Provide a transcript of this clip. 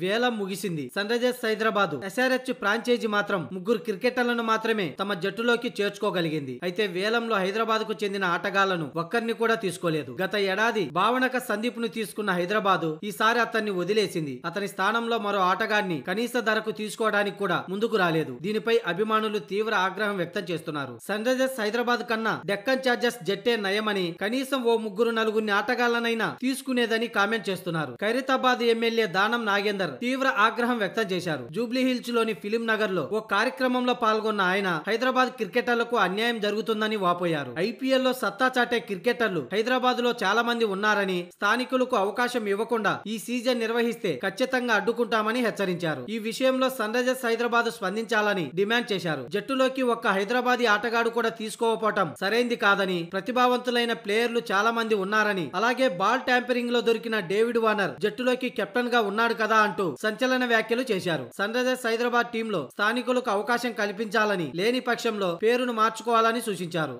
వేల ముగిసింది Sunrisers Hyderabad SRH franchise మాత్రం ముగ్గురు క్రికెటర్లను మాత్రమే తమ జట్టులోకి చేర్చుకోగలిగింది అయితే వేలంలో హైదరాబాద్ కు చెందిన ఆటగాళ్లను ఒక్కరిని కూడా తీసుకోలేదు గత ఏడాది భావనక సందీప్ ను తీసుకున్న హైదరాబాద్ ఈసారి అతన్ని వదిలేసింది అతని స్థానంలో మరో ఆటగాడిని కనీస ధరకు తీసుకోవడానికి కూడా ముందుకు రాలేదు దీనిపై అభిమానులు తీవ్ర ఆగ్రహం వ్యక్తం చేస్తున్నారు సన్ రైజర్స్ హైదరాబాద్ కన్నా డెక్కన్ చార్జర్స్ జట్టే నయమని కనీసం ఓ ముగ్గురు నలుగురిని ఆటగాళ్లనైనా తీసుకునేదని కామెంట్ చేస్తున్నారు ఖైరతాబాద్ ఎమ్మెల్యే దానం నాగేందర్ రాజేందర్ తీవ్ర ఆగ్రహం వ్యక్తం చేశారు జూబ్లీ హిల్స్ లోని ఫిలిం నగర్ లో ఓ కార్యక్రమంలో పాల్గొన్న ఆయన హైదరాబాద్ క్రికెటర్లకు అన్యాయం జరుగుతుందని వాపోయారు ఐపీఎల్ లో సత్తా చాటే క్రికెటర్లు హైదరాబాద్ లో చాలా మంది ఉన్నారని స్థానికులకు అవకాశం ఇవ్వకుండా ఈ సీజన్ నిర్వహిస్తే ఖచ్చితంగా అడ్డుకుంటామని హెచ్చరించారు ఈ విషయంలో సన్ రైజర్స్ హైదరాబాద్ స్పందించాలని డిమాండ్ చేశారు జట్టులోకి ఒక్క హైదరాబాదీ ఆటగాడు కూడా తీసుకోకపోవటం సరైంది కాదని ప్రతిభావంతులైన ప్లేయర్లు చాలా మంది ఉన్నారని అలాగే బాల్ ట్యాంపరింగ్ లో దొరికిన డేవిడ్ వార్నర్ జట్టులోకి కెప్టెన్ గా ఉన్నాడు కదా అంటూ సంచలన వ్యాఖ్యలు చేశారు సన్ రైజర్స్ హైదరాబాద్ టీంలో స్థానికులకు అవకాశం కల్పించాలని లేని పక్షంలో పేరును మార్చుకోవాలని సూచించారు